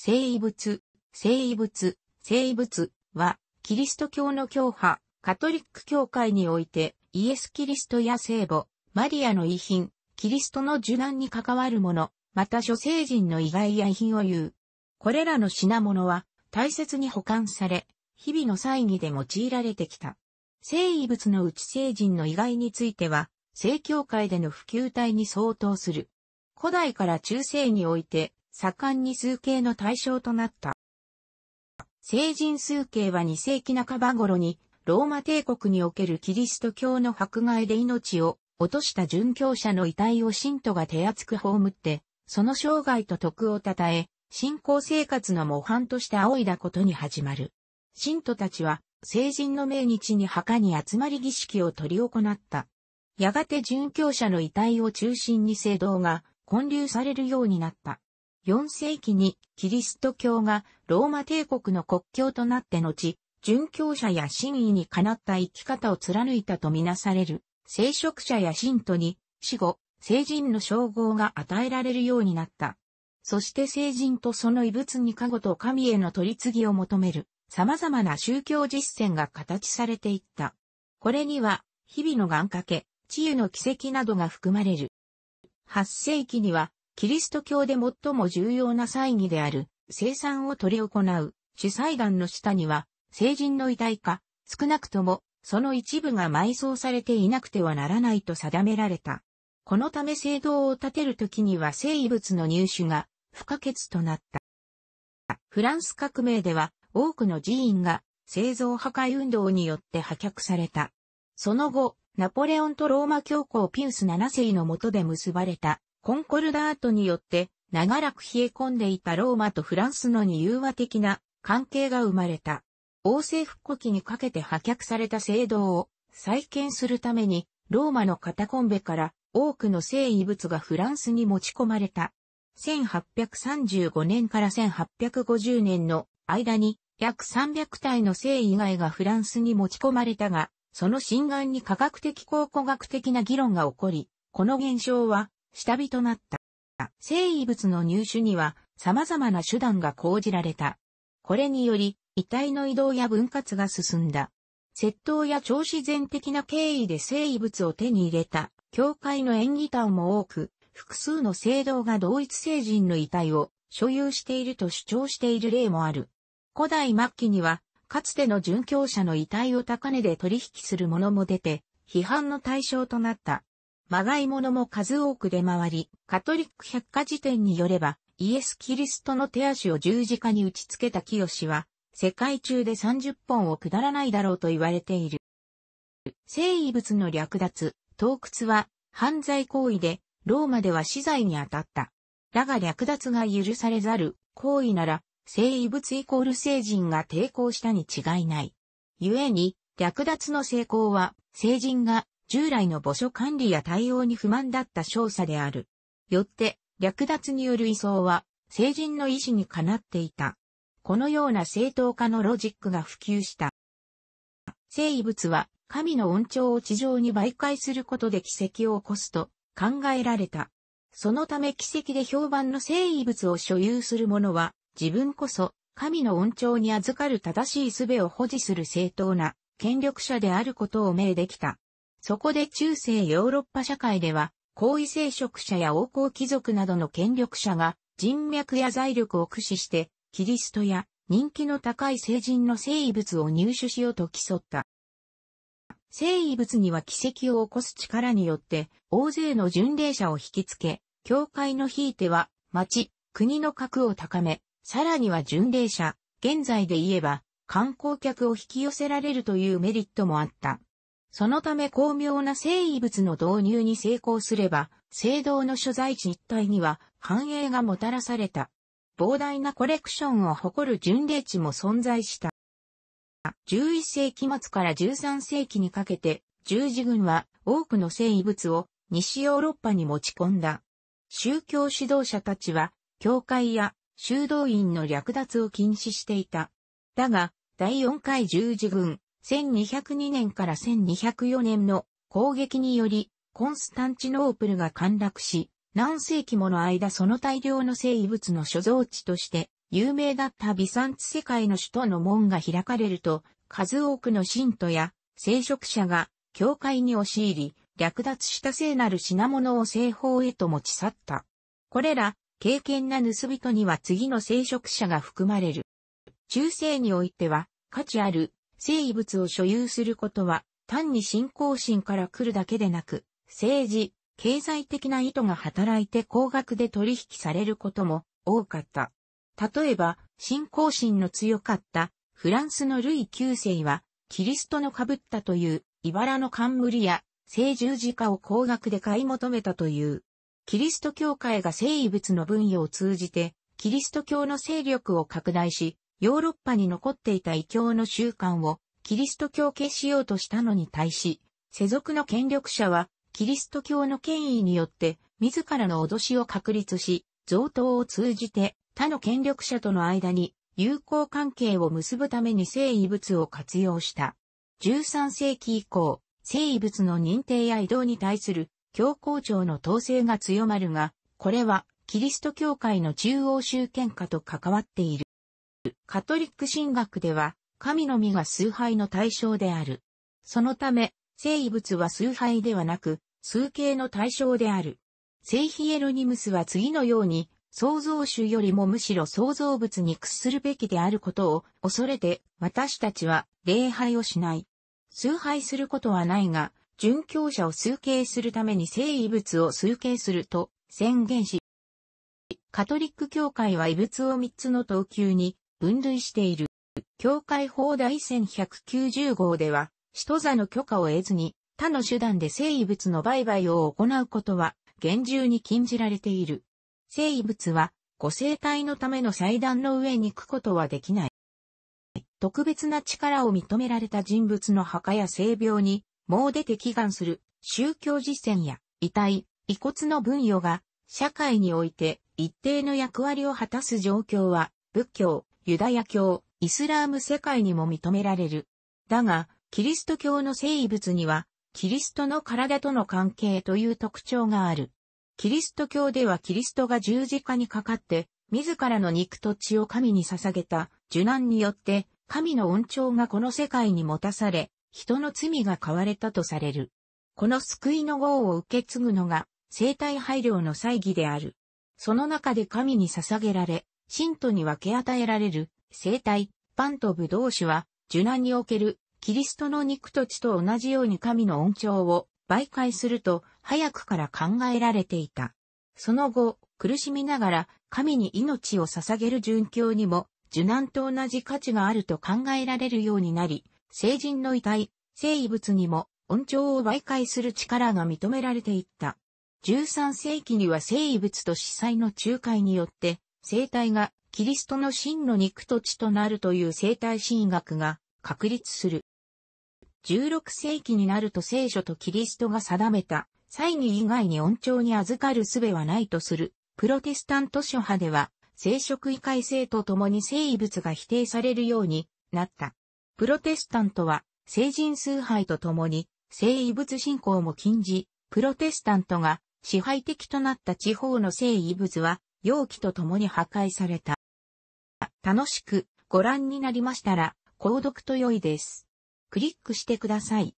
聖遺物、聖遺物、聖遺物は、キリスト教の教派、カトリック教会において、イエス・キリストや聖母、マリアの遺品、キリストの受難に関わるもの、また諸聖人の遺骸や遺品を言う。これらの品物は、大切に保管され、日々の祭儀で用いられてきた。聖遺物のうち聖人の遺骸については、聖教会での普及体に相当する。古代から中世において、盛んに数形の対象となった。成人数形は2世紀半ば頃に、ローマ帝国におけるキリスト教の迫害で命を落とした殉教者の遺体を信徒が手厚く葬って、その生涯と徳を称え、信仰生活の模範として仰いだことに始まる。信徒たちは、成人の命日に墓に集まり儀式を取り行った。やがて殉教者の遺体を中心に聖堂が建立されるようになった。4世紀にキリスト教がローマ帝国の国教となって後、殉教者や真意にかなった生き方を貫いたとみなされる、聖職者や信徒に、死後、聖人の称号が与えられるようになった。そして聖人とその異物に過去と神への取り次ぎを求める、様々な宗教実践が形されていった。これには、日々の願掛け、治癒の奇跡などが含まれる。8世紀には、キリスト教で最も重要な祭儀である、生産を取り行う、主祭壇の下には、成人の遺体か、少なくとも、その一部が埋葬されていなくてはならないと定められた。このため聖堂を建てる時には聖遺物の入手が不可欠となった。フランス革命では多くの寺院が製造破壊運動によって破却された。その後、ナポレオンとローマ教皇ピウス7世の下で結ばれたコンコルダートによって長らく冷え込んでいたローマとフランスのに融和的な関係が生まれた。王政復古期にかけて破却された聖堂を再建するためにローマのカタコンベから多くの聖遺物がフランスに持ち込まれた。1835年から1850年の間に約300体の聖以外がフランスに持ち込まれたが、その心眼に科学的考古学的な議論が起こり、この現象は下火となった。生遺物の入手には様々な手段が講じられた。これにより、遺体の移動や分割が進んだ。窃盗や超自然的な経緯で生遺物を手に入れた、教会の演技団も多く、複数の聖堂が同一聖人の遺体を所有していると主張している例もある。古代末期には、かつての殉教者の遺体を高値で取引する者も出て、批判の対象となった。まがい物も数多く出回り、カトリック百科事典によれば、イエス・キリストの手足を十字架に打ち付けた清は、世界中で30本を下らないだろうと言われている。聖遺物の略奪、洞窟は犯罪行為で、ローマでは死罪に当たった。だが略奪が許されざる行為なら、聖遺物イコール聖人が抵抗したに違いない。故に、略奪の成功は、聖人が従来の墓所管理や対応に不満だった少佐である。よって、略奪による移送は、成人の意思にかなっていた。このような正当化のロジックが普及した。生物は、神の恩寵を地上に媒介することで奇跡を起こすと考えられた。そのため奇跡で評判の生物を所有する者は、自分こそ、神の恩寵に預かる正しい術を保持する正当な権力者であることを命できた。そこで中世ヨーロッパ社会では、高位聖職者や王侯貴族などの権力者が人脈や財力を駆使して、キリストや人気の高い聖人の聖遺物を入手しようと競った。聖遺物には奇跡を起こす力によって、大勢の巡礼者を引きつけ、教会のひいては、町、国の格を高め、さらには巡礼者、現在で言えば、観光客を引き寄せられるというメリットもあった。そのため巧妙な生遺物の導入に成功すれば、聖堂の所在地一帯には繁栄がもたらされた。膨大なコレクションを誇る巡礼地も存在した。11世紀末から13世紀にかけて、十字軍は多くの聖遺物を西ヨーロッパに持ち込んだ。宗教指導者たちは、教会や修道院の略奪を禁止していた。だが、第4回十字軍、1202年から1204年の攻撃により、コンスタンチノープルが陥落し、何世紀もの間その大量の生物の所蔵地として有名だったビサンツ世界の首都の門が開かれると、数多くの信徒や聖職者が教会に押し入り、略奪した聖なる品物を西方へと持ち去った。これら、経験な盗人には次の聖職者が含まれる。中世においては、価値ある生物を所有することは、単に信仰心から来るだけでなく、政治、経済的な意図が働いて高額で取引されることも多かった。例えば、信仰心の強かったフランスのルイ9世は、キリストのかぶったという、茨の冠や、聖十字架を高額で買い求めたという。キリスト教会が聖遺物の分野を通じて、キリスト教の勢力を拡大し、ヨーロッパに残っていた異教の習慣をキリスト教化しようとしたのに対し、世俗の権力者はキリスト教の権威によって自らの脅しを確立し、贈答を通じて他の権力者との間に友好関係を結ぶために聖遺物を活用した。13世紀以降、聖遺物の認定や移動に対する教皇庁の統制が強まるが、これはキリスト教会の中央集権化と関わっている。カトリック神学では、神の身が崇拝の対象である。そのため、聖異物は崇拝ではなく、崇敬の対象である。聖ヒエルニムスは次のように、創造主よりもむしろ創造物に屈するべきであることを恐れて、私たちは礼拝をしない。崇拝することはないが、殉教者を崇敬するために聖遺物を崇敬すると宣言し、カトリック教会は遺物を三つの等級に分類している。教会法第1190号では、使徒座の許可を得ずに、他の手段で生物の売買を行うことは、厳重に禁じられている。生物は、ご生体のための祭壇の上に行くことはできない。特別な力を認められた人物の墓や性病に、もう出て祈願する、宗教実践や、遺体、遺骨の分与が、社会において一定の役割を果たす状況は、仏教、ユダヤ教、イスラーム世界にも認められる。だが、キリスト教の聖遺物には、キリストの体との関係という特徴がある。キリスト教ではキリストが十字架にかかって、自らの肉と血を神に捧げた受難によって、神の恩寵がこの世界に持たされ、人の罪が買われたとされる。この救いの号を受け継ぐのが、生体配慮の祭儀である。その中で神に捧げられ、信徒に分け与えられる、生体、パンとブドウは、受難における、キリストの肉と血と同じように神の恩寵を媒介すると早くから考えられていた。その後、苦しみながら神に命を捧げる殉教にも受難と同じ価値があると考えられるようになり、成人の遺体、生遺物にも恩寵を媒介する力が認められていった。13世紀には生遺物と司祭の仲介によって生体がキリストの真の肉と血となるという生体神学が確立する。16世紀になると聖書とキリストが定めた、祭儀以外に恩寵に預かる術はないとする、プロテスタント諸派では、聖職異界性と共に聖異物が否定されるようになった。プロテスタントは、聖人崇拝と共に、聖異物信仰も禁じ、プロテスタントが支配的となった地方の聖異物は容器と共に破壊された。楽しくご覧になりましたら、購読と良いです。クリックしてください。